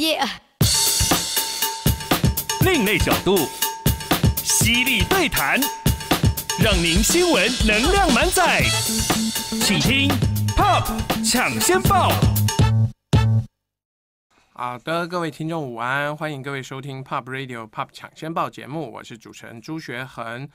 耶！另类角度，犀利对谈，让您新闻能量满载。请听《Pop 抢先报》。好的，各位听众午安，欢迎各位收听《Pop Radio》《Pop 抢先报》节目，我是主持人朱学恒。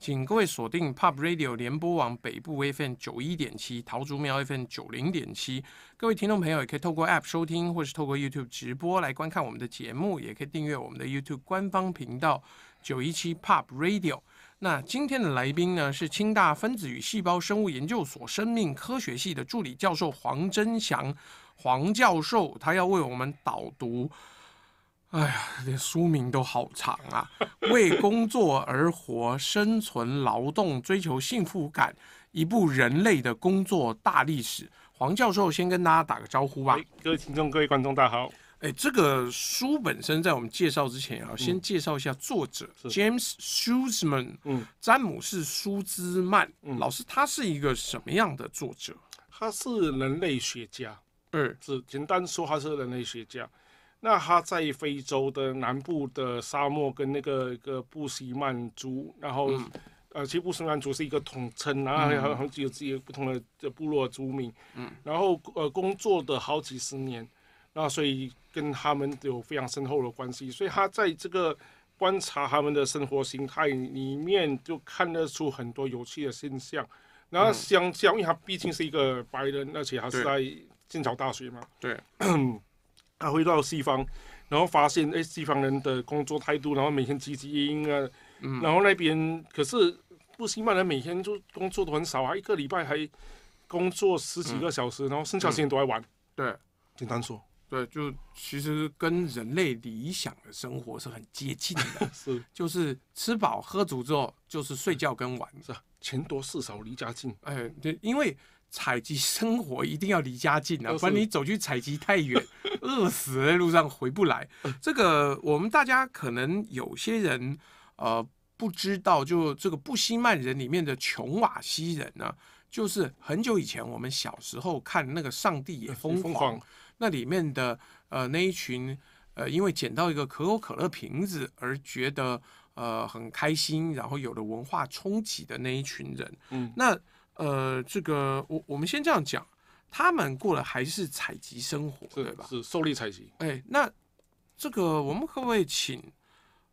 请各位锁定 p u b Radio 联播网北部 F M 九一点七、桃竹苗 F M 九零点七。各位听众朋友也可以透过 App 收听，或是透过 YouTube 直播来观看我们的节目，也可以订阅我们的 YouTube 官方频道九一七 p u b Radio。那今天的来宾呢是清大分子与细胞生物研究所生命科学系的助理教授黄真祥黄教授，他要为我们导读。哎呀，连书名都好长啊！为工作而活，生存、劳动、追求幸福感，一部人类的工作大历史。黄教授先跟大家打个招呼吧。各位听众、各位观众，大家好。哎，这个书本身在我们介绍之前啊，先介绍一下作者 James Suzman，嗯，詹姆斯·舒兹曼老师，他是一个什么样的作者？他是人类学家，嗯，是简单说，他是人类学家。那他在非洲的南部的沙漠跟那个一个布什曼族，然后呃，其实布什曼族是一个统称，然后还有好几有自己不同的部落族民。嗯。然后呃，工作的好几十年，那所以跟他们有非常深厚的关系，所以他在这个观察他们的生活形态里面，就看得出很多有趣的现象。然后相较，因为他毕竟是一个白人，而且他是在剑桥大学嘛。对。他回到西方，然后发现哎，西方人的工作态度，然后每天积极啊，然后那边可是不希曼人每天就工作都很少啊，一个礼拜还工作十几个小时，然后剩下时间都在玩。对，简单说，对，就其实跟人类理想的生活是很接近的，是，就是吃饱喝足之后，就是睡觉跟玩。是，钱多事少离家近。哎，对，因为。采集生活一定要离家近啊，不然你走去采集太远，饿死在路上回不来。这个我们大家可能有些人呃不知道，就这个布希曼人里面的琼瓦西人呢，就是很久以前我们小时候看那个《上帝也疯狂》那里面的呃那一群呃因为捡到一个可口可乐瓶子而觉得呃很开心，然后有了文化冲击的那一群人，嗯，那。呃，这个我我们先这样讲，他们过的还是采集生活，对吧？是狩猎采集。哎，那这个我们可不可以请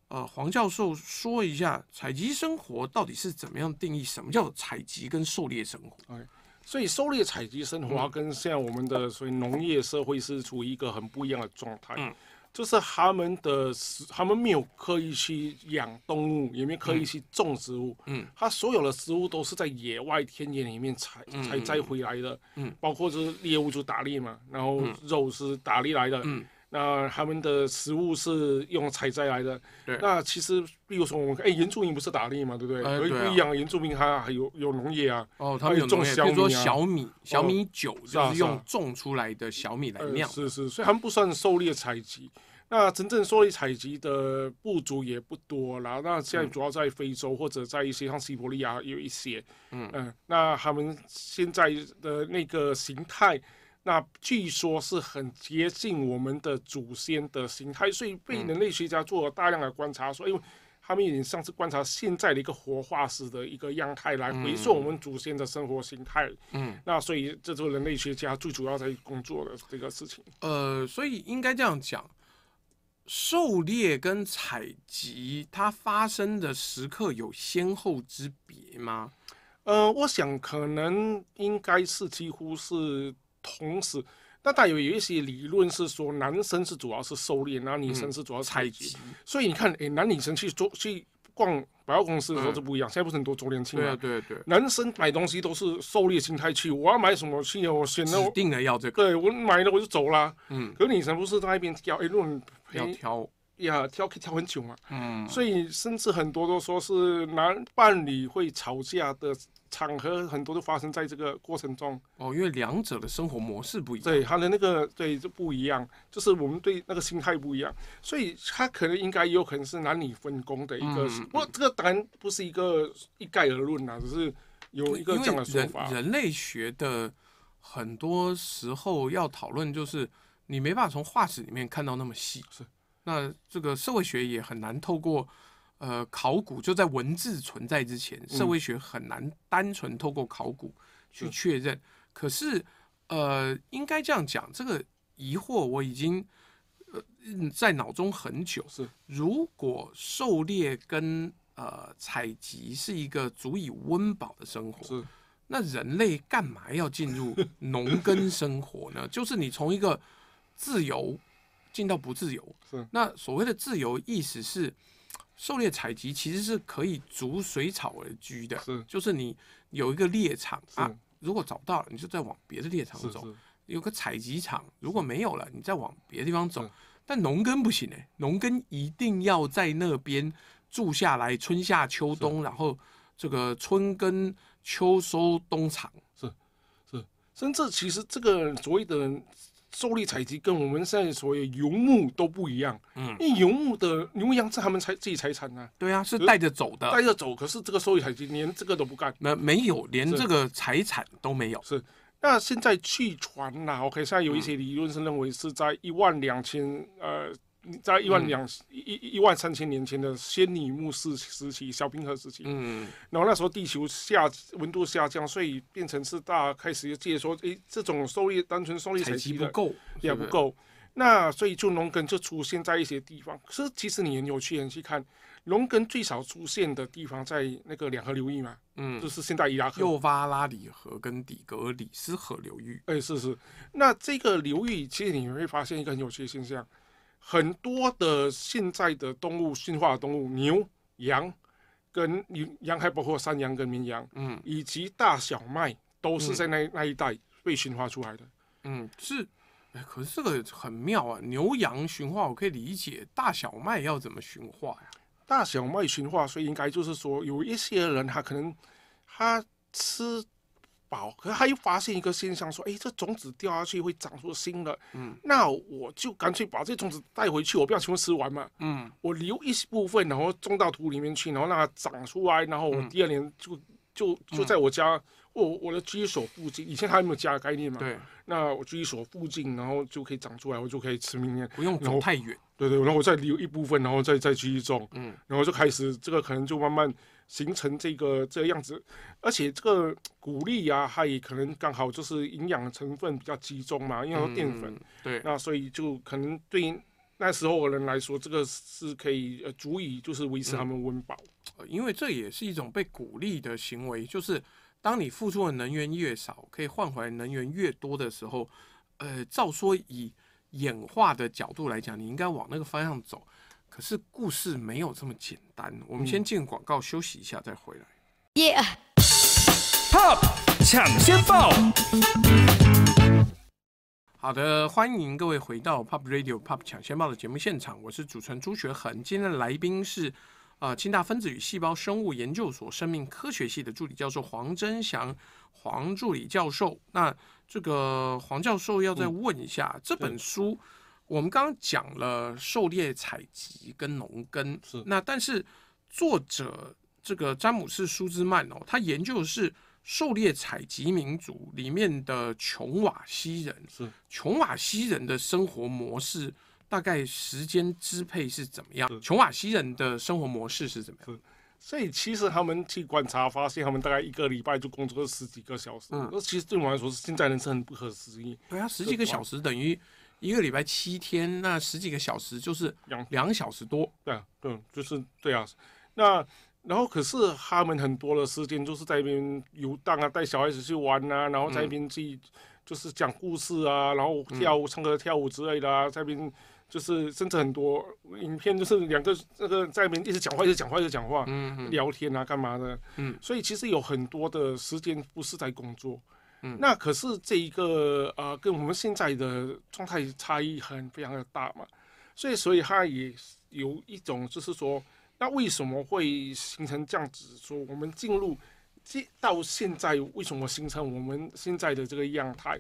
呃黄教授说一下，采集生活到底是怎么样定义？什么叫采集跟狩猎生活？哎，所以狩猎采集生活跟现在我们的所谓农业社会是处于一个很不一样的状态。嗯。就是他们的他们没有刻意去养动物，也没有刻意去种植物。嗯，他所有的食物都是在野外、田野里面采、采摘回来的。嗯，包括是猎物就打猎嘛，然后肉是打猎来的。嗯。那他们的食物是用采摘来的。对。那其实，比如说，哎，原住民不是打猎嘛，对不对？对。样，原住民，他还有有农业啊。哦，他们有农比如说小米，小米酒就是用种出来的小米来酿。是是，所以他们不算狩猎采集。那真正狩猎采集的部族也不多啦。那现在主要在非洲，或者在一些像西伯利亚有一些。嗯嗯。那他们现在的那个形态。那据说是很接近我们的祖先的形态，所以被人类学家做了大量的观察，说，因为他们已经上次观察现在的一个活化石的一个样态，来回溯我们祖先的生活形态。嗯，那所以这是人类学家最主要在工作的这个事情。呃，所以应该这样讲，狩猎跟采集它发生的时刻有先后之别吗？呃，我想可能应该是几乎是。同时，那大有有一些理论是说，男生是主要是狩猎，然后女生是主要采集，所以你看，哎，男女生去做去逛百货公司的时候就不一样。现在不是很多周年庆吗？对对对，男生买东西都是狩猎心态去，我要买什么去？我选了我定了要这个，对我买了我就走了。嗯，可女生不是在那边挑？哎，如果你要挑。呀，挑可以挑很久嘛。嗯，所以甚至很多都说是男伴侣会吵架的场合，很多都发生在这个过程中。哦，因为两者的生活模式不一样。对，他的那个对就不一样，就是我们对那个心态不一样，所以他可能应该有可能是男女分工的一个。嗯。不过这个当然不是一个一概而论啦，只是有一个这样的说法。人类学的很多时候要讨论，就是你没办法从化石里面看到那么细。是。那这个社会学也很难透过，呃，考古就在文字存在之前，社会学很难单纯透过考古去确认。可是，呃，应该这样讲，这个疑惑我已经呃在脑中很久。是，如果狩猎跟呃采集是一个足以温饱的生活，是，那人类干嘛要进入 农耕生活呢？就是你从一个自由。进到不自由，是那所谓的自由，意思是狩猎采集其实是可以逐水草而居的，是就是你有一个猎场啊，如果找不到，你就再往别的猎场走；有个采集场如果没有了，你再往别的地方走。但农耕不行哎，农耕一定要在那边住下来，春夏秋冬，然后这个春耕秋收冬藏，是是，甚至其实这个所谓的。收猎采集跟我们现在所有游牧都不一样，嗯，因为游牧的牛羊是他们财自己财产啊。对啊，是带着走的，带着走。可是这个收益采集连这个都不干，那没有，连这个财产都没有。是，那现在弃船啦。OK，现在有一些理论是认为是在一万两千呃。在一万两一一万三千年前的仙女木氏时期、小冰河时期，嗯，然后那时候地球下温度下降，所以变成是大家开始说，诶，这种狩猎单纯狩猎采集不够，也不够，那所以就农耕就出现在一些地方。可是其实你很有趣，人去看，农耕最早出现的地方在那个两河流域嘛？嗯，就是现在伊拉克幼发拉底河跟底格里斯河流域。哎，是是，那这个流域其实你会发现一个很有趣的现象。很多的现在的动物驯化的动物，牛、羊，跟羊还包括山羊跟绵羊，嗯，以及大小麦都是在那那一带被驯化出来的。嗯，是，哎，可是这个很妙啊！牛羊驯化我可以理解，大小麦要怎么驯化呀？大小麦驯化，所以应该就是说有一些人他可能他吃。宝，可他又发现一个现象，说：“哎，这种子掉下去会长出新的。”嗯，那我就干脆把这种子带回去，我不要全部吃完嘛。嗯，我留一部分，然后种到土里面去，然后让它长出来，然后我第二年就就就在我家我我的居所附近。以前他没有家的概念嘛？对。那我居所附近，然后就可以长出来，我就可以吃明年。不用走太远。对对，然后我再留一部分，然后再再去种。嗯，然后就开始这个，可能就慢慢。形成这个这样子，而且这个谷粒啊，它也可能刚好就是营养成分比较集中嘛，因为淀粉，对，那所以就可能对那时候的人来说，这个是可以呃足以就是维持他们温饱。因为这也是一种被鼓励的行为，就是当你付出的能源越少，可以换回能源越多的时候，呃，照说以演化的角度来讲，你应该往那个方向走。可是故事没有这么简单。我们先进广告休息一下，再回来。Yeah，Pop，抢先报。好的，欢迎各位回到 Pop Radio Pop，抢先报的节目现场。我是主持人朱学恒。今天的来宾是，呃，清大分子与细胞生物研究所生命科学系的助理教授黄真祥，黄助理教授。那这个黄教授要再问一下这本书。我们刚刚讲了狩猎采集跟农耕，是那但是作者这个詹姆斯舒兹曼哦，他研究的是狩猎采集民族里面的琼瓦西人，是琼瓦西人的生活模式大概时间支配是怎么样？琼瓦西人的生活模式是怎么样？所以其实他们去观察发现，他们大概一个礼拜就工作十几个小时，那其实对我们来说是现在人是很不可思议。对啊，十几个小时等于。一个礼拜七天，那十几个小时就是两两小时多。对啊，对，就是对啊。那然后可是他们很多的时间就是在一边游荡啊，带小孩子去玩啊，然后在一边自己就是讲故事啊，然后跳舞、唱歌跳舞之类的啊，在一边就是甚至很多影片就是两个那个在那边一直讲话一直讲话一直讲话，嗯聊天啊干嘛的，嗯，所以其实有很多的时间不是在工作。那可是这一个呃，跟我们现在的状态差异很非常的大嘛，所以所以他也有一种就是说，那为什么会形成这样子？说我们进入，到现在为什么形成我们现在的这个样态？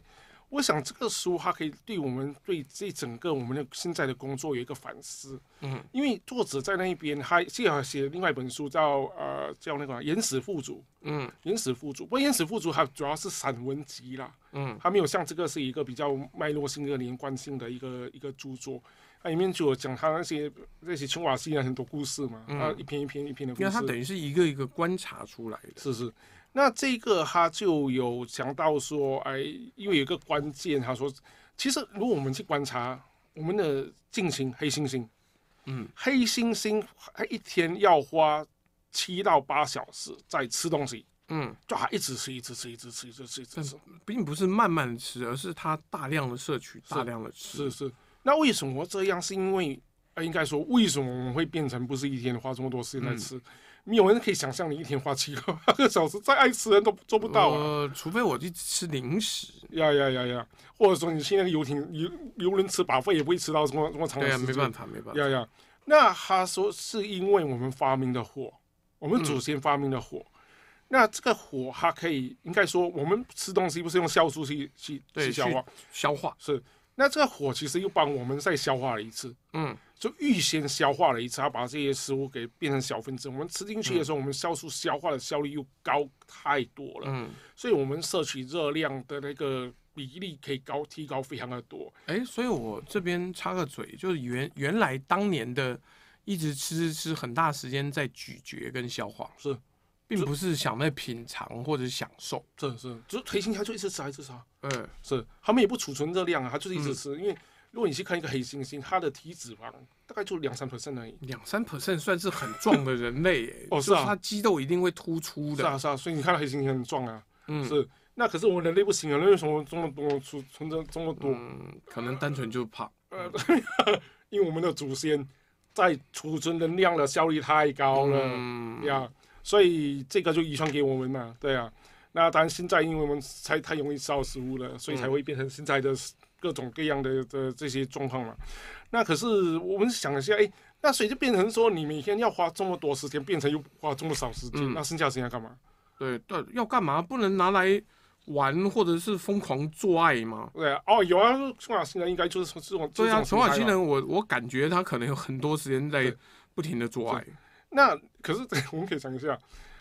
我想这个书，它可以对我们对这整个我们的现在的工作有一个反思。嗯，因为作者在那一边，他最好写另外一本书叫呃叫那个《原始富足》。嗯，《原始富足》不过《原始富足》它主要是散文集啦。嗯，它没有像这个是一个比较脉络性、个连贯性的一个一个著作。它里面就有讲他那些那些穷娃子很多故事嘛，啊，一篇一篇一篇的故事。因为它等于是一个一个观察出来的。是是。那这个他就有讲到说，哎，因为有个关键，他说，其实如果我们去观察我们的近亲黑猩猩，嗯，黑猩猩他一天要花七到八小时在吃东西，嗯，就还一直吃，一直吃，一直吃，一直吃，一直吃。并不是慢慢吃，而是它大量的摄取，大量的吃。是是。那为什么这样？是因为，应该说，为什么我们会变成不是一天花这么多时间在吃？没有人可以想象你一天花七八个小时，再爱吃人都做不到。呃，除非我去吃零食。呀呀呀呀，或者说你去那个游艇游游轮吃饱饭也不会吃到什么什么长时间。没办法，没办法。呀呀，那他说是因为我们发明的火，我们祖先发明的火，那这个火它可以，应该说我们吃东西不是用酵素去去去消化，消化是。那这个火其实又帮我们再消化了一次，嗯，就预先消化了一次，它把这些食物给变成小分子。我们吃进去的时候，我们消素消化的效率又高太多了，嗯，所以我们摄取热量的那个比例可以高提高非常的多。哎，所以我这边插个嘴，就是原原来当年的一直吃吃很大时间在咀嚼跟消化，是。并不是想在品尝或者享受，是是，就是黑猩猩就一直吃，一直吃，嗯，是，他们也不储存热量啊，他就是一直吃，因为如果你去看一个黑猩猩，它的体脂肪大概就两三 percent 而已，两三 percent 算是很壮的人类，哦，是啊，它肌肉一定会突出的，是啊是啊，所以你看到黑猩猩很壮啊，嗯，是，那可是我们人类不行啊，人类为什么这么多储存着这么多？可能单纯就胖，呃，因为我们的祖先在储存能量的效率太高了，嗯呀。所以这个就遗传给我们嘛，对啊。那当然现在因为我们太太容易烧食物了，所以才会变成现在的各种各样的的这些状况嘛。那可是我们想一下，哎，那所以就变成说，你每天要花这么多时间，变成又花这么少时间，那剩下时间干嘛？对对，要干嘛？不能拿来玩或者是疯狂做爱吗？对啊，哦，有啊，陈浩先生应该就是这种。对啊，陈浩先生，我我感觉他可能有很多时间在不停的做爱。那可是我们可以想一下，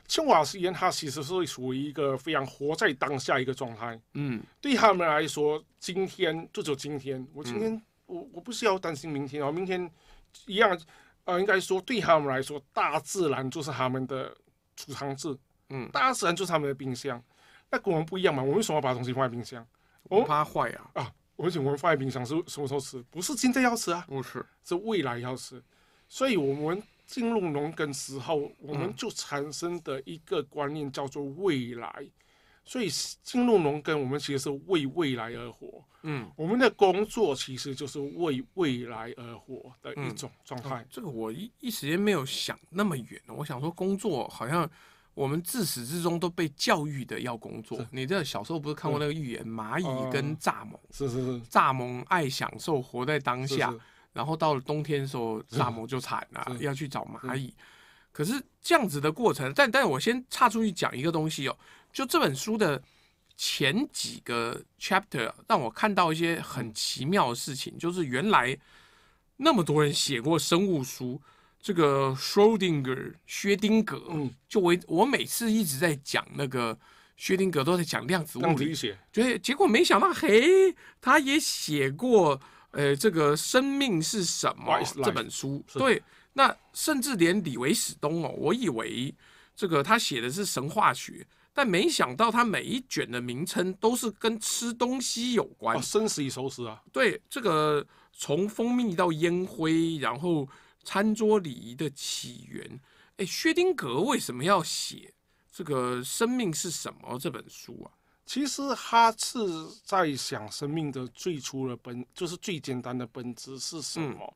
清华师爷他其实是属于一个非常活在当下一个状态。嗯，对他们来说，今天就只有今天。我今天我我不需要担心明天啊，明天一样。呃，应该说，对他们来说，大自然就是他们的储藏室。嗯，大自然就是他们的冰箱。那跟我们不一样嘛？我们为什么要把东西放在冰箱？我怕坏啊。啊，而且我们放在冰箱是什么时候吃？不是今天要吃啊？不是，是未来要吃。所以我们。进入农耕时候，我们就产生的一个观念叫做未来，所以进入农耕，我们其实是为未来而活。嗯，我们的工作其实就是为未来而活的一种状态。这个我一一时间没有想那么远，我想说工作好像我们自始至终都被教育的要工作。你这小时候不是看过那个寓言《蚂蚁跟蚱蜢》？是是是，蚱蜢爱享受，活在当下。然后到了冬天的时候，萨摩就惨了，要去找蚂蚁。可是这样子的过程，但但我先岔出去讲一个东西哦，就这本书的前几个 chapter 让我看到一些很奇妙的事情，就是原来那么多人写过生物书，这个 Schrodinger 薛丁格，就我我每次一直在讲那个薛丁格都在讲量子物理，对，结果没想到嘿，他也写过。呃，这个生命是什么？这本书对，那甚至连李维史东哦，我以为这个他写的是神话学，但没想到他每一卷的名称都是跟吃东西有关。生死一熟食啊？对，这个从蜂蜜到烟灰，然后餐桌礼仪的起源。诶，薛丁格为什么要写这个生命是什么这本书啊？其实哈茨在想生命的最初的本，就是最简单的本质是什么？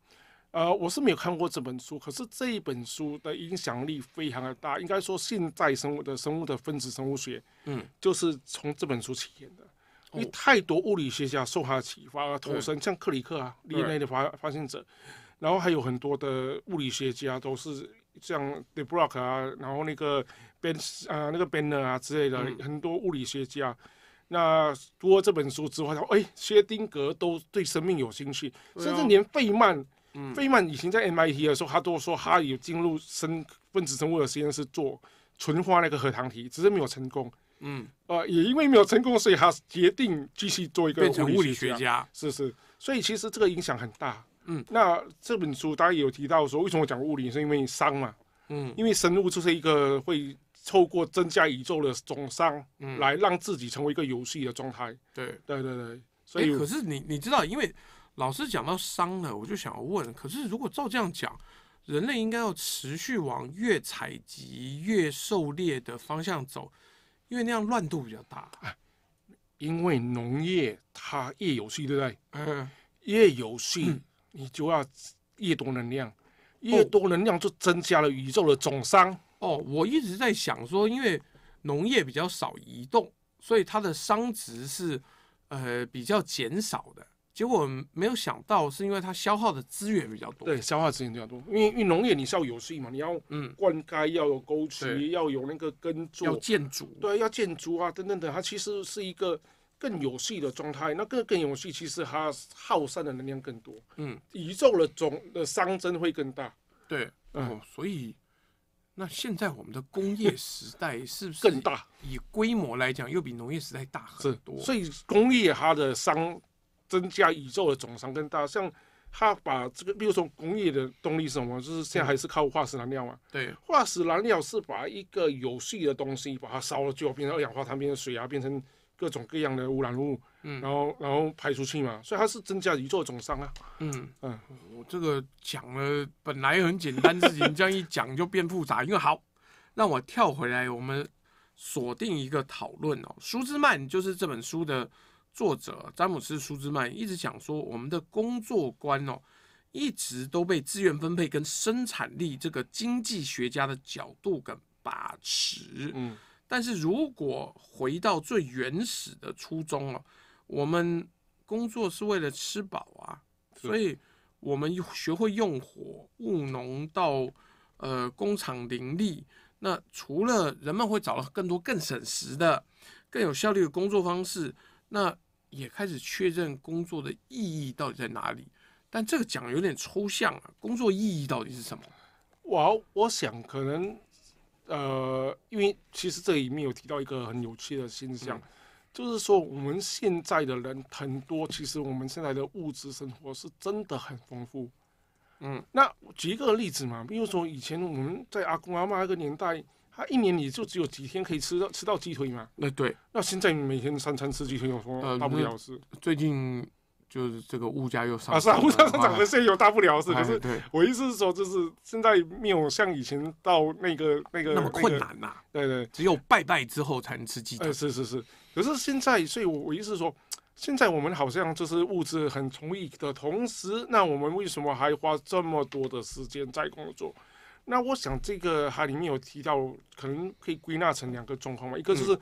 呃，我是没有看过这本书，可是这一本书的影响力非常的大，应该说现在生物的生物的分子生物学，嗯，就是从这本书起源的，因为太多物理学家受他的启发而投身，像克里克啊一内的发发现者，然后还有很多的物理学家都是像 de b r o c k 啊，然后那个。Ben 啊那个 Benner 啊之类的很多物理学家，那读了这本书之后，哎，薛丁格都对生命有兴趣，甚至连费曼，费曼以前在 MIT 的时候，他都说他有进入生分子生物的实验室做纯化那个核糖体，只是没有成功。嗯，呃，也因为没有成功，所以他决定继续做一个物理学家。是是，所以其实这个影响很大。嗯，那这本书大家也有提到说，为什么我讲物理是因为伤嘛？嗯，因为生物就是一个会。透过增加宇宙的总伤，来让自己成为一个游戏的状态。对对对对，所以可是你你知道，因为老师讲到伤了，我就想要问，可是如果照这样讲，人类应该要持续往越采集、越狩猎的方向走，因为那样乱度比较大。因为农业它越有序，对不对？嗯，越有序，你就要越多能量，越多能量就增加了宇宙的总伤。哦，我一直在想说，因为农业比较少移动，所以它的熵值是呃比较减少的。结果没有想到，是因为它消耗的资源比较多。对，消耗资源比较多，因为因为农业你是要有序嘛，你要灌溉，要有沟渠，要有那个耕作，要建筑，对，要建筑啊等等等。它其实是一个更有序的状态，那更更有序，其实它耗散的能量更多。嗯，宇宙的总熵增会更大。对，哦，所以。那现在我们的工业时代 是不是更大？以规模来讲，又比农业时代大很多。所以工业它的商增加，宇宙的总商更大。像它把这个，比如说工业的动力是什么？就是现在还是靠化石燃料嘛。对，化石燃料是把一个有序的东西，把它烧了最后变成二氧化碳，变成水啊，变成。各种各样的污染物，嗯，然后然后排出去嘛，所以它是增加一座总熵啊，嗯嗯，我这个讲了本来很简单事情，这样一讲就变复杂，因为好，那我跳回来，我们锁定一个讨论哦，舒兹曼就是这本书的作者詹姆斯舒兹曼一直讲说，我们的工作观哦，一直都被资源分配跟生产力这个经济学家的角度跟把持，嗯。但是如果回到最原始的初衷了，我们工作是为了吃饱啊，所以我们学会用火务农到呃工厂林立，那除了人们会找到更多更省时的、更有效率的工作方式，那也开始确认工作的意义到底在哪里。但这个讲有点抽象啊，工作意义到底是什么？我我想可能。呃，因为其实这里面有提到一个很有趣的现象，就是说我们现在的人很多，其实我们现在的物质生活是真的很丰富。嗯，那举一个例子嘛，比如说以前我们在阿公阿妈那个年代，他一年也就只有几天可以吃到吃到鸡腿嘛。那对，那现在每天三餐吃鸡腿有什么大不了的？最近。就是这个物价又上啊，是啊，物价上涨的现有大不了事。可是我意思是说，就是现在没有像以前到那个那个那么困难呐。对对，只有拜拜之后才能吃鸡。呃，是是是。可是现在，所以我我意思是说，现在我们好像就是物质很充裕的同时，那我们为什么还花这么多的时间在工作？那我想这个它里面有提到，可能可以归纳成两个状况嘛。一个就是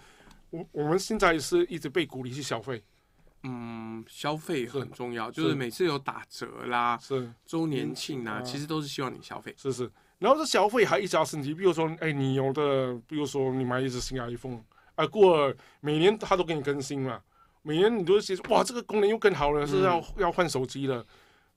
我我们现在是一直被鼓励去消费。嗯，消费很重要，就是每次有打折啦，是周年庆啊，其实都是希望你消费，是是。然后这消费还一直要升级，比如说，哎，你有的，比如说你买一只新 iPhone，啊，过每年它都给你更新嘛，每年你都是哇这个功能又更好了，是要要换手机了，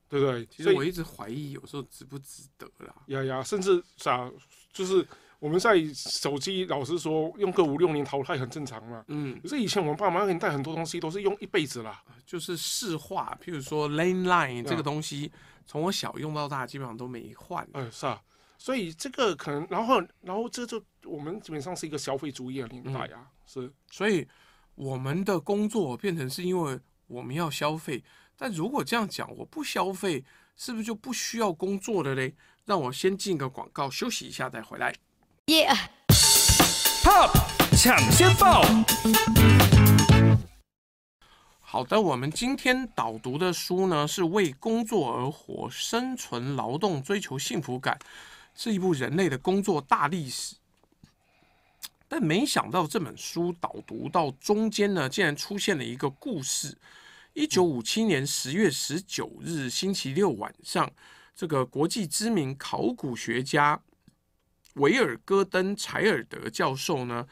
对不对？所以我一直怀疑有时候值不值得啦，呀呀，甚至啥就是。我们在手机，老实说，用个五六年淘汰很正常嘛。嗯。可是以前我们爸妈给你带很多东西都是用一辈子啦。就是市话，譬如说 Line Line 这个东西，从我小用到大，基本上都没换。嗯，是啊。所以这个可能，然后然后这就我们基本上是一个消费主义的年代啊，是。所以我们的工作变成是因为我们要消费，但如果这样讲，我不消费，是不是就不需要工作了嘞？让我先进个广告，休息一下再回来。耶！Pop，抢先报。好的，我们今天导读的书呢，是《为工作而活：生存、劳动、追求幸福感》，是一部人类的工作大历史。但没想到这本书导读到中间呢，竟然出现了一个故事。一九五七年十月十九日星期六晚上，这个国际知名考古学家。维尔戈登柴尔德教授呢？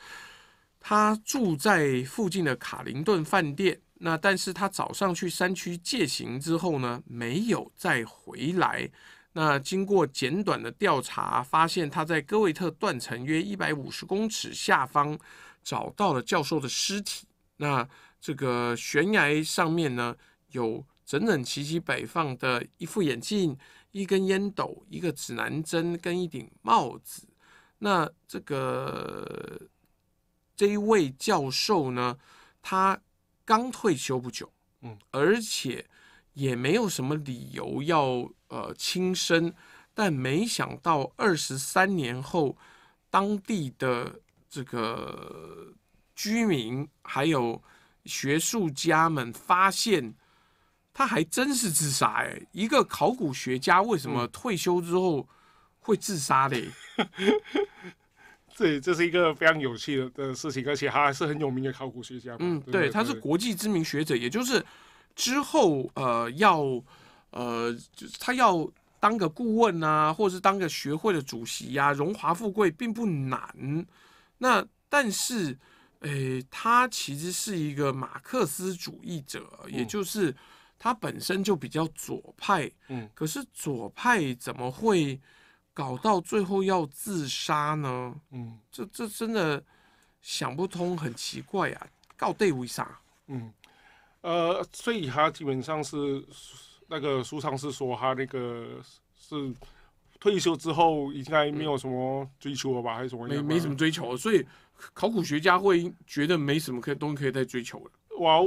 他住在附近的卡林顿饭店。那但是他早上去山区借行之后呢，没有再回来。那经过简短的调查，发现他在戈维特断层约一百五十公尺下方找到了教授的尸体。那这个悬崖上面呢，有整整齐齐摆放的一副眼镜、一根烟斗、一个指南针跟一顶帽子。那这个这一位教授呢，他刚退休不久，嗯，而且也没有什么理由要呃轻生，但没想到二十三年后，当地的这个居民还有学术家们发现，他还真是自杀哎！一个考古学家为什么退休之后？会自杀的，这这是一个非常有趣的的事情，而且他还是很有名的考古学家。嗯，对，他是国际知名学者，也就是之后呃要呃就是他要当个顾问啊，或者是当个学会的主席呀，荣华富贵并不难。那但是诶，他其实是一个马克思主义者，也就是他本身就比较左派。嗯，可是左派怎么会？搞到最后要自杀呢？嗯，这这真的想不通，很奇怪呀。告对为啥？嗯，呃，所以他基本上是那个书上是说他那个是退休之后应该没有什么追求了吧？还是什么？没没什么追求，所以考古学家会觉得没什么可东西可以再追求了。哇，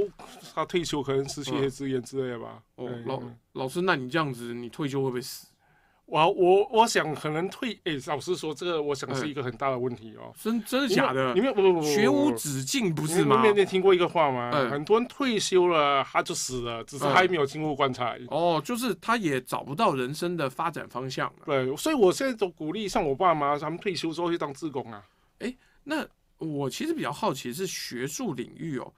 他退休可能是事业资源之类的吧？哦，老老师，那你这样子，你退休会不会死？我我我想可能退诶，老实说，这个我想是一个很大的问题哦。真真的假的？因为学无止境，不是吗？你没听过一个话吗？很多人退休了他就死了，只是还没有经过观察。哦，就是他也找不到人生的发展方向。对，所以我现在都鼓励像我爸妈，他们退休之后去当自工啊。哎，那我其实比较好奇是学术领域哦。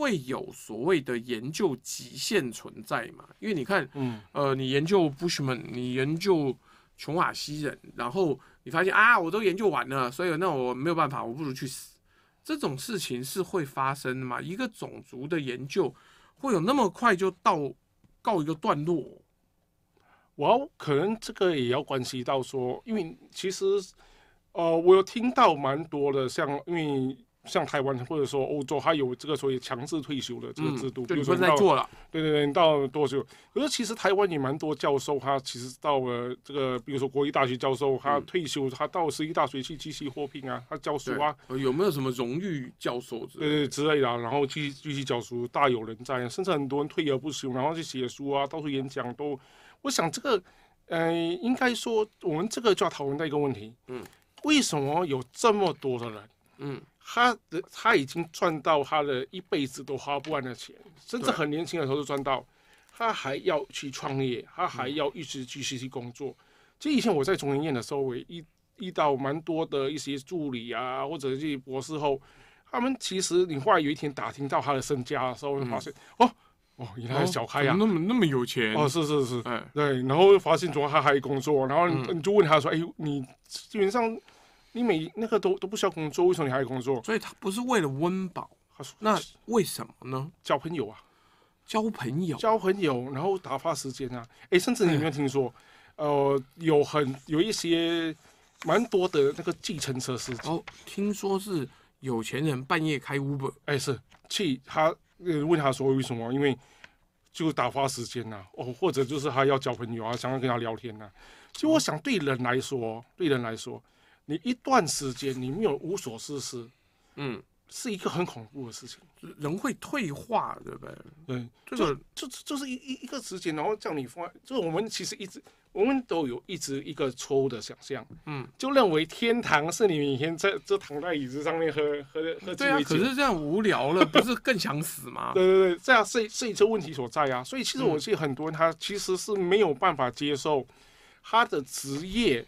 会有所谓的研究极限存在嘛？因为你看，呃，你研究 Bushman，你研究琼瓦西人，然后你发现啊，我都研究完了，所以那我没有办法，我不如去死。这种事情是会发生的嘛？一个种族的研究会有那么快就到告一个段落？我可能这个也要关系到说，因为其实，呃，我有听到蛮多的，像因为。像台湾或者说欧洲，他有这个所谓强制退休的这个制度，就说不再做了。对对对，到多久？可是其实台湾也蛮多教授，他其实到了这个，比如说国立大学教授，他退休，他到十一大学去继续获聘啊，他教书啊。有没有什么荣誉教授对之类的？然后继续继续教书，大有人在。甚至很多人退而不休，然后去写书啊，到处演讲都。我想这个，呃，应该说我们这个就要讨论到一个问题。嗯，为什么有这么多的人？嗯。他的他已经赚到他的一辈子都花不完的钱，甚至很年轻的时候就赚到，他还要去创业，他还要一直继续去工作。其实以前我在中研院的时候，也遇遇到蛮多的一些助理啊，或者是博士后，他们其实你后来有一天打听到他的身家，的时候，会发现哦哦，原来小开啊，那么那么有钱哦，是是是，对，然后发现主要他还工作，然后你就问他说，哎，你基本上。你每那个都都不需要工作，为什么你还要工作？所以，他不是为了温饱。他说：“那为什么呢？交朋友啊，交朋友，交朋友，然后打发时间啊。哎，甚至你有没有听说？呃，有很有一些蛮多的那个计程车司机，听说是有钱人半夜开 Uber。哎，是去他问他说为什么？因为就打发时间啊。哦，或者就是他要交朋友啊，想要跟他聊天啊。其实我想对人来说，对人来说。”你一段时间你没有无所事事，嗯，是一个很恐怖的事情，人会退化，对不对？对，就就就是一一一个时间，然后叫你发，就是我们其实一直我们都有一直一个错误的想象，嗯，就认为天堂是你每天在这躺在椅子上面喝喝喝对啊，可是这样无聊了，不是更想死吗？对对对，这样是是一个问题所在啊，所以其实我是很多人他其实是没有办法接受他的职业。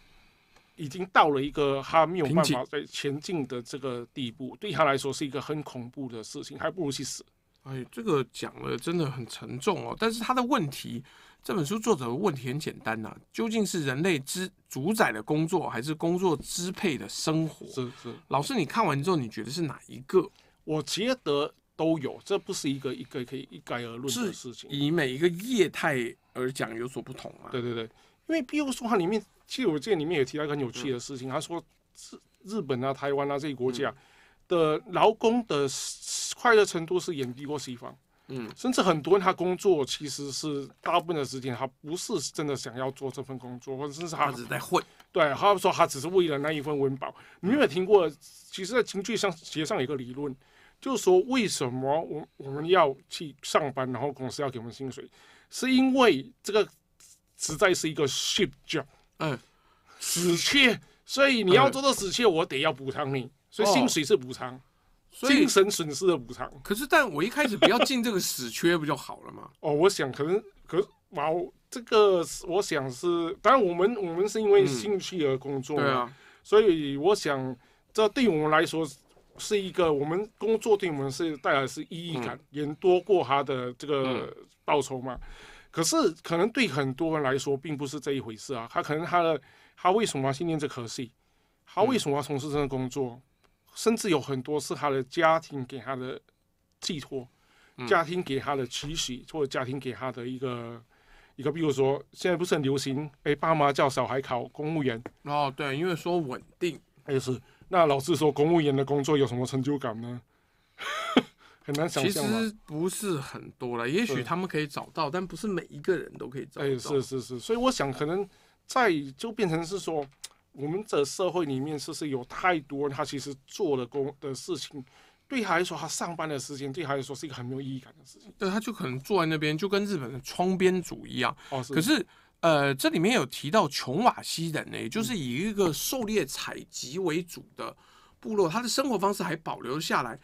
已经到了一个他没有办法再前进的这个地步，对他来说是一个很恐怖的事情，还不如去死。哎，这个讲了真的很沉重哦。但是他的问题，这本书作者的问题很简单呐：究竟是人类之主宰的工作，还是工作支配的生活？是是。老师，你看完之后，你觉得是哪一个？我觉得都有，这不是一个一个可以一概而论的事情，以每一个业态而讲有所不同啊。对对对。因为，比如说，它里面，其实我见里面也提到一个很有趣的事情，他说，日日本啊、台湾啊这些国家的劳工的快乐程度是远低过西方。嗯，甚至很多人他工作其实是大部分的时间他不是真的想要做这份工作，或者是他只是在混。对，他们说他只是为了那一份温饱。你有没有听过？其实，在绪上写上有一个理论，就是说为什么我我们要去上班，然后公司要给我们薪水，是因为这个。实在是一个血 b 嗯，死缺，所以你要做到死缺，我得要补偿你，所以薪水是补偿，精神损失的补偿。可是，但我一开始不要进这个死缺，不就好了吗？哦，我想可能，可，哇，这个我想是，当然，我们我们是因为兴趣而工作嘛，所以我想，这对我们来说是一个，我们工作对我们是带来是意义感，远多过他的这个报酬嘛。可是，可能对很多人来说，并不是这一回事啊。他可能他的他为什么要信念这科系？他为什么要从事这份工作？甚至有很多是他的家庭给他的寄托，家庭给他的期许，或者家庭给他的一个一个，比如说现在不是很流行，哎，爸妈叫小孩考公务员。哦，对，因为说稳定。就是。那老师说，公务员的工作有什么成就感呢？很难想象。其实不是很多了，也许他们可以找到，但不是每一个人都可以找到。哎，是是是，所以我想，可能在就变成是说，我们这社会里面，其是有太多人，他其实做的工的事情，对他来说，他上班的时间对他来说是一个很没有意义感的事情。对，他就可能坐在那边，就跟日本的窗边族一样。哦。可是，呃，这里面有提到琼瓦西人呢，就是以一个狩猎采集为主的部落，他的生活方式还保留下来。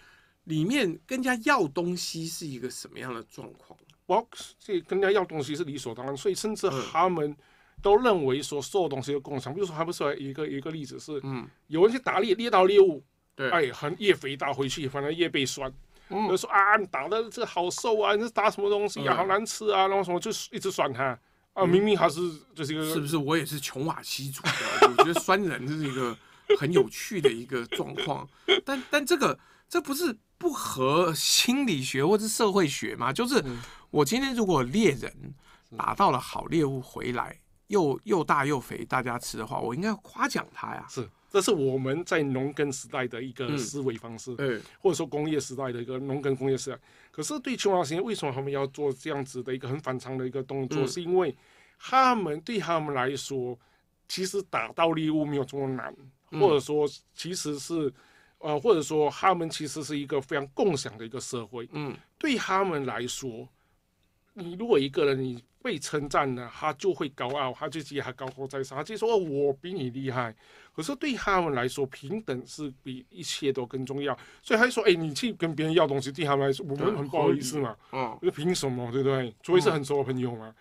里面跟人家要东西是一个什么样的状况？哇，所跟人家要东西是理所当然，所以甚至他们都认为说，收东西要共享。比如说，他们说一个一个例子是，嗯，有人去打猎猎到猎物，对，哎，很越肥大回去反正越被酸。嗯，就说啊，你打的这好瘦啊，你是打什么东西啊？好难吃啊，然后什么就一直酸他啊，明明还是就是一个是不是？我也是穷瓦西族的，我觉得酸人这是一个很有趣的一个状况，但但这个。这不是不合心理学或是社会学吗？就是我今天如果猎人打到了好猎物回来，又又大又肥，大家吃的话，我应该要夸奖他呀。是，这是我们在农耕时代的一个思维方式，或者说工业时代的一个农耕工业时代。可是对青蛙先生，为什么他们要做这样子的一个很反常的一个动作？是因为他们对他们来说，其实打到猎物没有这么难，或者说其实是。呃，或者说，他们其实是一个非常共享的一个社会。嗯，对他们来说，你如果一个人你被称赞呢，他就会高傲，他就自己还高高在上，他就说：“哦，我比你厉害。”可是对他们来说，平等是比一切都更重要。所以他就说：“哎，你去跟别人要东西，对他们来说，我们很不好意思嘛。嗯，凭什么？对不对？除非是很熟的朋友嘛。”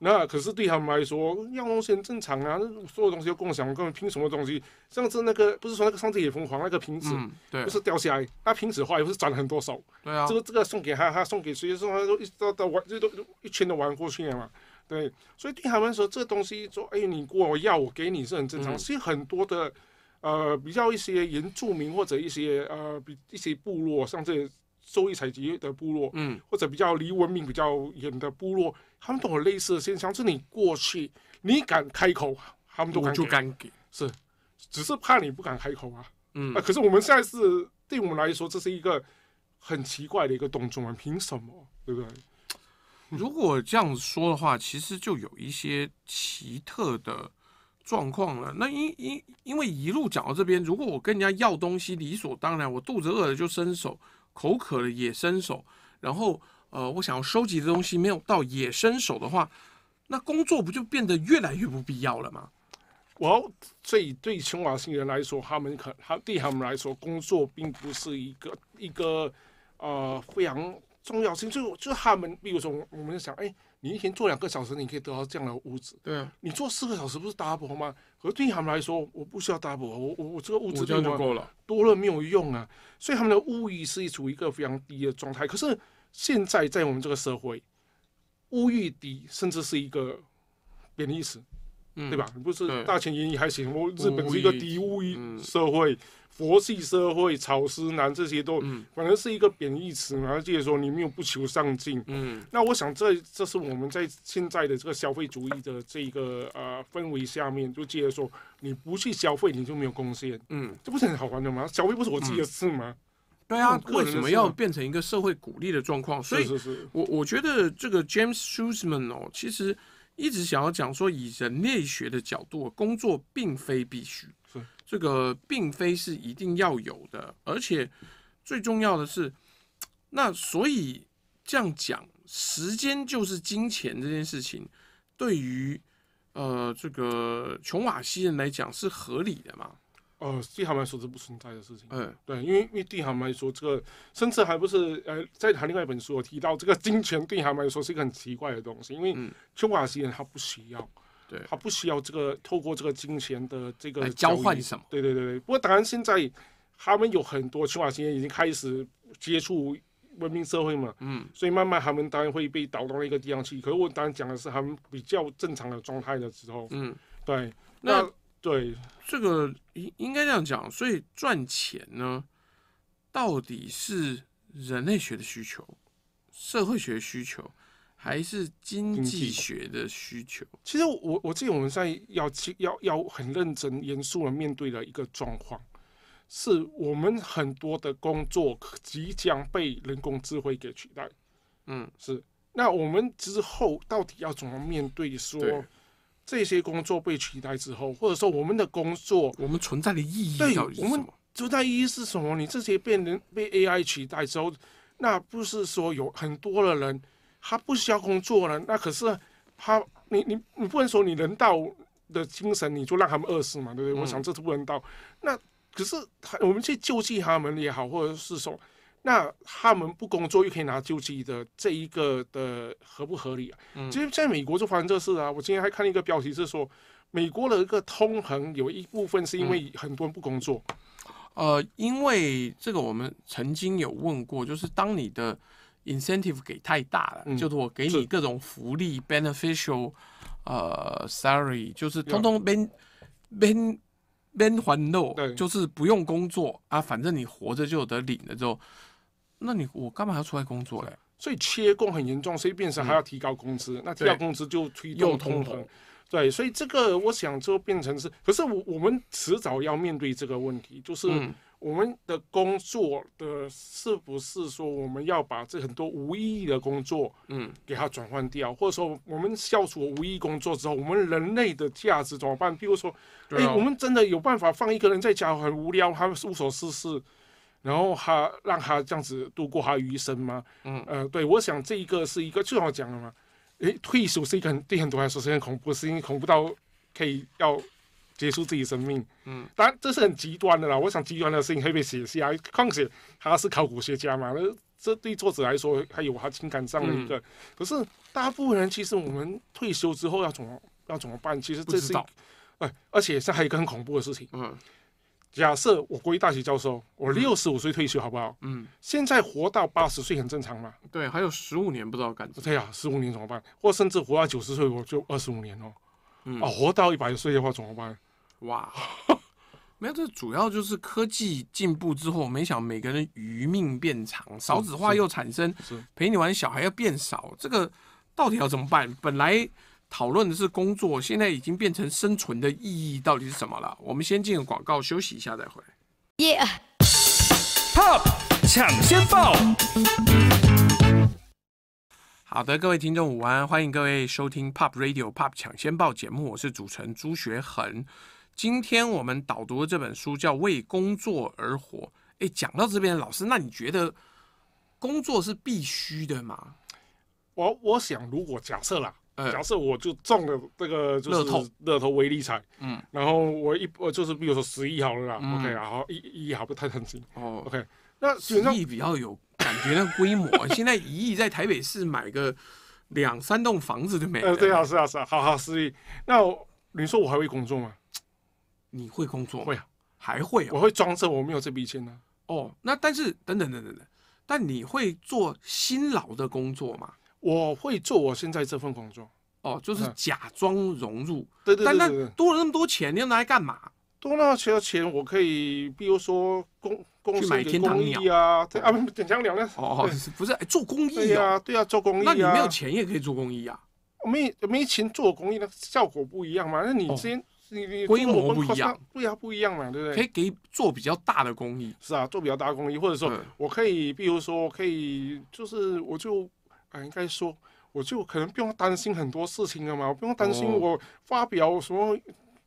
那可是对他们来说要东西很正常啊，所有东西都共享，根本拼什么东西。上次那个不是说那个上次也疯狂那个瓶子，对，不是掉下来，那瓶子后来不是攒了很多手，对啊，这个这个送给他，他送给谁，送他都一直到到玩，这都一圈都玩过去了嘛，对。所以对他们说这东西说哎，你我要我给你是很正常。其实很多的，呃，比较一些原住民或者一些呃比一些部落这些。收益采集的部落，嗯，或者比较离文明比较远的部落，他们都有类似的现象。是你过去，你敢开口，他们都我就敢给，是，只是怕你不敢开口啊，嗯，啊，可是我们现在是，对我们来说，这是一个很奇怪的一个动作，啊，凭什么，对不对？如果这样子说的话，其实就有一些奇特的状况了。那因因因为一路讲到这边，如果我跟人家要东西，理所当然，我肚子饿了就伸手。口渴了也伸手，然后呃，我想要收集的东西没有到也伸手的话，那工作不就变得越来越不必要了吗？我所以对琼瓦星人来说，他们可，他对他们来说，工作并不是一个一个呃非常重要性。就就他们，比如说，我们在想，哎，你一天做两个小时，你可以得到这样的屋子，对，啊，你做四个小时不是 double 吗？我对他们来说，我不需要 double，我我我这个物质够了，多了没有用啊，所以他们的物欲是处于一个非常低的状态。可是现在在我们这个社会，物欲低甚至是一个贬义词。对吧？不是大前研也还行，我日本是一个低物欲社会，佛系社会，草食男这些都，反正是一个贬义词嘛。然后接着说，你没有不求上进。嗯，那我想这这是我们在现在的这个消费主义的这个呃氛围下面，就接着说，你不去消费，你就没有贡献。嗯，这不是很好玩的吗？消费不是我自己的事吗？对啊，为什么要变成一个社会鼓励的状况？所以，我我觉得这个 James s c h u s m a n 哦，其实。一直想要讲说，以人类学的角度，工作并非必须，是这个并非是一定要有的，而且最重要的是，那所以这样讲，时间就是金钱这件事情，对于呃这个琼瓦西人来讲是合理的嘛？哦，对，他们来说是不存在的事情。嗯，对，因为因为对他们来说，这个甚至还不是，呃，在他另外一本书我提到，这个金钱对他们来说是一个很奇怪的东西，因为丘瓦西人他不需要，对，他不需要这个透过这个金钱的这个交换什么？对对对对。不过当然，现在他们有很多丘瓦西人已经开始接触文明社会嘛，嗯，所以慢慢他们当然会被导到那个地方去。可是我当然讲的是他们比较正常的状态的时候，嗯，对，那。对，这个应应该这样讲，所以赚钱呢，到底是人类学的需求、社会学需求，还是经济学的需求？其实，我我记得我们在要要要很认真、严肃的面对的一个状况，是我们很多的工作即将被人工智慧给取代。嗯，是。那我们之后到底要怎么面对？说？这些工作被取代之后，或者说我们的工作，我们存在的意义，对我们存在意义是什么？你这些被人被 AI 取代之后，那不是说有很多的人他不需要工作了，那可是他，你你你不能说你人道的精神，你就让他们饿死嘛，对不对？我想这不能道。那可是我们去救济他们也好，或者是说。那他们不工作又可以拿救济的这一个的合不合理啊？嗯，其实在美国就发生这事啊。我今天还看了一个标题是说，美国的一个通膨有一部分是因为很多人不工作。呃，因为这个我们曾经有问过，就是当你的 incentive 给太大了，就是我给你各种福利 beneficial，呃，salary 就是通通 ben ben ben no，就是不用工作啊，反正你活着就有得领了之后，那你我干嘛要出来工作嘞？所以缺工很严重，所以变成还要提高工资。那提高工资就推动通膨。对，所以这个我想就变成是，可是我我们迟早要面对这个问题，就是我们的工作的是不是说我们要把这很多无意义的工作，嗯，给它转换掉，或者说我们消除无意义工作之后，我们人类的价值怎么办？比如说，哎，我们真的有办法放一个人在家很无聊，他无所事事？然后他让他这样子度过他余生吗？嗯，呃，对，我想这一个是一个最好讲的嘛。诶，退休是一个很对很多人来说是很恐怖，是恐怖到可以要结束自己生命。嗯，但这是很极端的啦。我想极端的事情会被写下来，况且他是考古学家嘛，那这对作者来说还有他情感上的一个。可是大部分人其实我们退休之后要怎么要怎么办？其实这是，哎，而且这还有一个很恐怖的事情。嗯。假设我国立大学教授，我六十五岁退休，好不好？嗯，现在活到八十岁很正常嘛。对，还有十五年不知道干。对呀，十五年怎么办？或甚至活到九十岁，我就二十五年哦。嗯，啊，活到一百岁的话怎么办？哇，没有，这主要就是科技进步之后，没想每个人余命变长，少子化又产生，陪你玩小孩要变少，这个到底要怎么办？本来。讨论的是工作，现在已经变成生存的意义到底是什么了？我们先进个广告，休息一下再回。耶！Pop 抢先报。好的，各位听众午安，欢迎各位收听 Pop Radio Pop 抢先报节目，我是主持人朱学恒。今天我们导读的这本书叫《为工作而活》。哎，讲到这边，老师，那你觉得工作是必须的吗？我我想，如果假设了。假设我就中了这个，就是乐透、乐透威力彩，嗯，然后我一，我就是比如说十一好了啦，OK，然后一一亿好不太担心，OK 哦。那十亿比较有感觉，那规模，现在一亿在台北市买个两三栋房子都没。对，啊，是啊，是，啊，好好，十亿，那你说我还会工作吗？你会工作？会啊，还会。我会装作我没有这笔钱呢。哦，那但是等等等等等，但你会做辛劳的工作吗？我会做我现在这份工作哦，就是假装融入。对对对对对。多了那么多钱，你要拿来干嘛？多了那些钱，我可以，比如说公公司买个公益啊，啊不，养鸟呢？哦哦，不是，做公益啊，对啊，做公益。那你没有钱也可以做公益啊。没没钱做公益，那效果不一样嘛？那你先，你规模不一样，对啊，不一样嘛，对不对？可以给做比较大的公益。是啊，做比较大的公益，或者说，我可以，比如说，可以，就是，我就。哎，应该说，我就可能不用担心很多事情了嘛。我不用担心我发表什么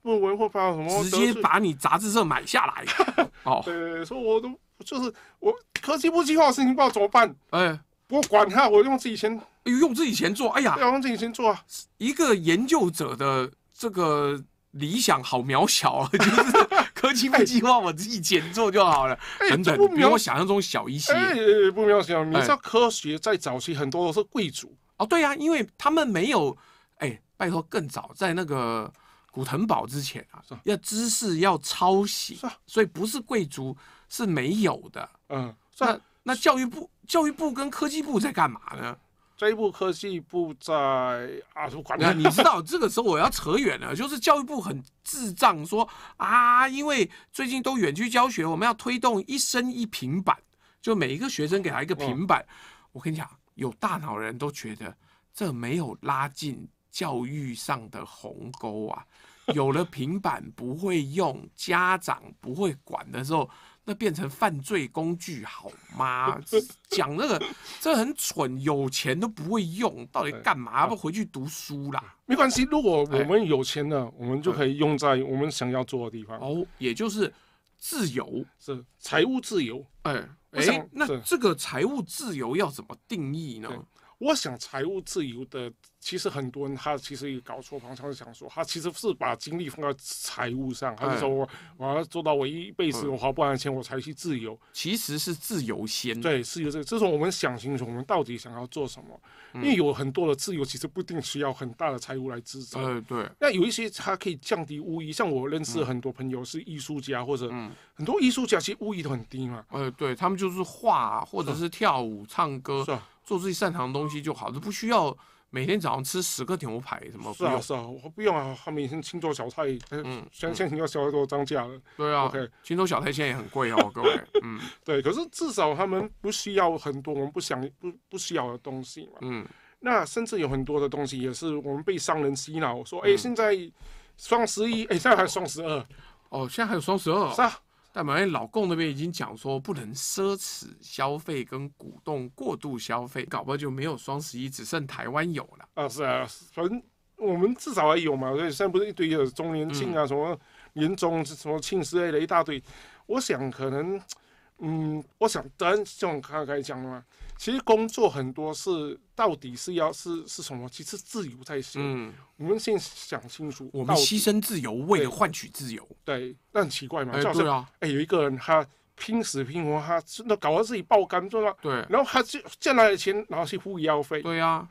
论文或发表什么，直接把你杂志社买下来。哦，对，说我都就是我科技不计划，事情不道怎么办？哎，我管他，我用自己钱，用自己钱做。哎呀，用自己钱做。啊！一个研究者的这个理想好渺小啊，就是。计划我自己减做就好了，等等，不比我想象中小一些。不，渺小。你知道科学在早期很多都是贵族哦。对啊，因为他们没有，哎，拜托，更早在那个古腾堡之前啊，要知识要抄袭，所以不是贵族是没有的。嗯，那那教育部、教育部跟科技部在干嘛呢？这一部科技部在啊，不管。你知道，这个时候我要扯远了，就是教育部很智障，说啊，因为最近都远距教学，我们要推动一生一平板，就每一个学生给他一个平板。我跟你讲，有大脑人都觉得这没有拉近教育上的鸿沟啊。有了平板不会用，家长不会管的时候。那变成犯罪工具好吗？讲那个，这很蠢，有钱都不会用，到底干嘛？不回去读书啦，没关系。如果我们有钱了，我们就可以用在我们想要做的地方。哦，也就是自由，是财务自由。哎哎，那这个财务自由要怎么定义呢？我想财务自由的，其实很多人他其实也搞错方向，想说他其实是把精力放在财务上，他就说我我要做到我一辈子我花不完的钱，我才去自由。其实是自由先，对，自由个，这是我们想清楚我们到底想要做什么。因为有很多的自由，其实不一定需要很大的财务来支撑。对。那有一些它可以降低物欲，像我认识很多朋友是艺术家或者很多艺术家其实物欲都很低嘛。哎，对，他们就是画或者是跳舞、唱歌。做自己擅长的东西就好，都不需要每天早上吃十个牛排什么。是啊是啊，我不用啊，他们以前清粥小菜，嗯，现在你要小菜都涨价了。对啊，OK，清州小菜现在也很贵哦，各位。嗯，对，可是至少他们不需要很多我们不想不不需要的东西嘛。嗯，那甚至有很多的东西也是我们被商人洗脑，说哎，现在双十一，哎，现在还有双十二，哦，现在还有双十二，啊。那本老共那边已经讲说不能奢侈消费，跟鼓动过度消费，搞不好就没有双十一，只剩台湾有了。啊，是啊，反正我们至少还有嘛。所以现在不是一堆有中年庆啊，什么年终、什么庆之类的一大堆。我想可能。嗯，我想，等像我刚以讲的嘛，其实工作很多是，到底是要是是什么？其实自由在先。嗯，我们先想清楚。我们牺牲自由，为了换取自由。对，那很奇怪嘛？哎，是啊。哎，有一个人，他拼死拼活，他真的搞得自己爆肝，做道吗？对。然后他就挣来的钱，然后去付医药费。对呀。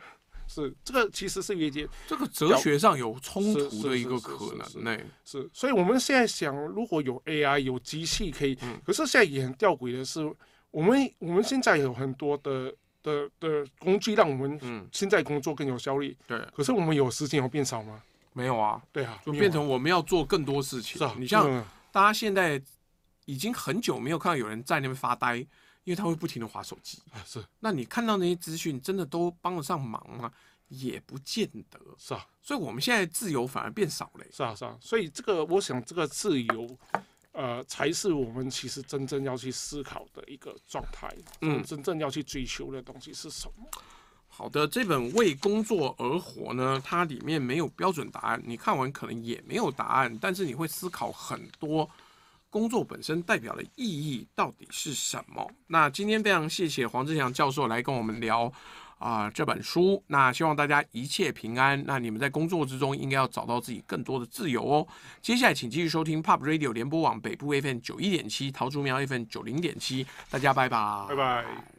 是，这个其实是有点，这个哲学上有冲突的一个可能，呢，是，所以，我们现在想，如果有 AI，有机器可以，可是现在也很吊诡的是，我们我们现在有很多的的的工具，让我们现在工作更有效率，对，可是我们有时间有变少吗？没有啊，对啊，就变成我们要做更多事情，你像大家现在已经很久没有看到有人在那边发呆。因为他会不停的划手机，是。那你看到那些资讯，真的都帮得上忙吗？也不见得。是啊。所以，我们现在自由反而变少了。是啊，是啊。所以，这个我想，这个自由，呃，才是我们其实真正要去思考的一个状态。嗯。真正要去追求的东西是什么？好的，这本《为工作而活》呢，它里面没有标准答案，你看完可能也没有答案，但是你会思考很多。工作本身代表的意义到底是什么？那今天非常谢谢黄志祥教授来跟我们聊啊这本书。那希望大家一切平安。那你们在工作之中应该要找到自己更多的自由哦。接下来请继续收听 Pub Radio 联播网北部 F N 九一点七、桃竹苗 F N 九零点七。大家拜拜，拜拜。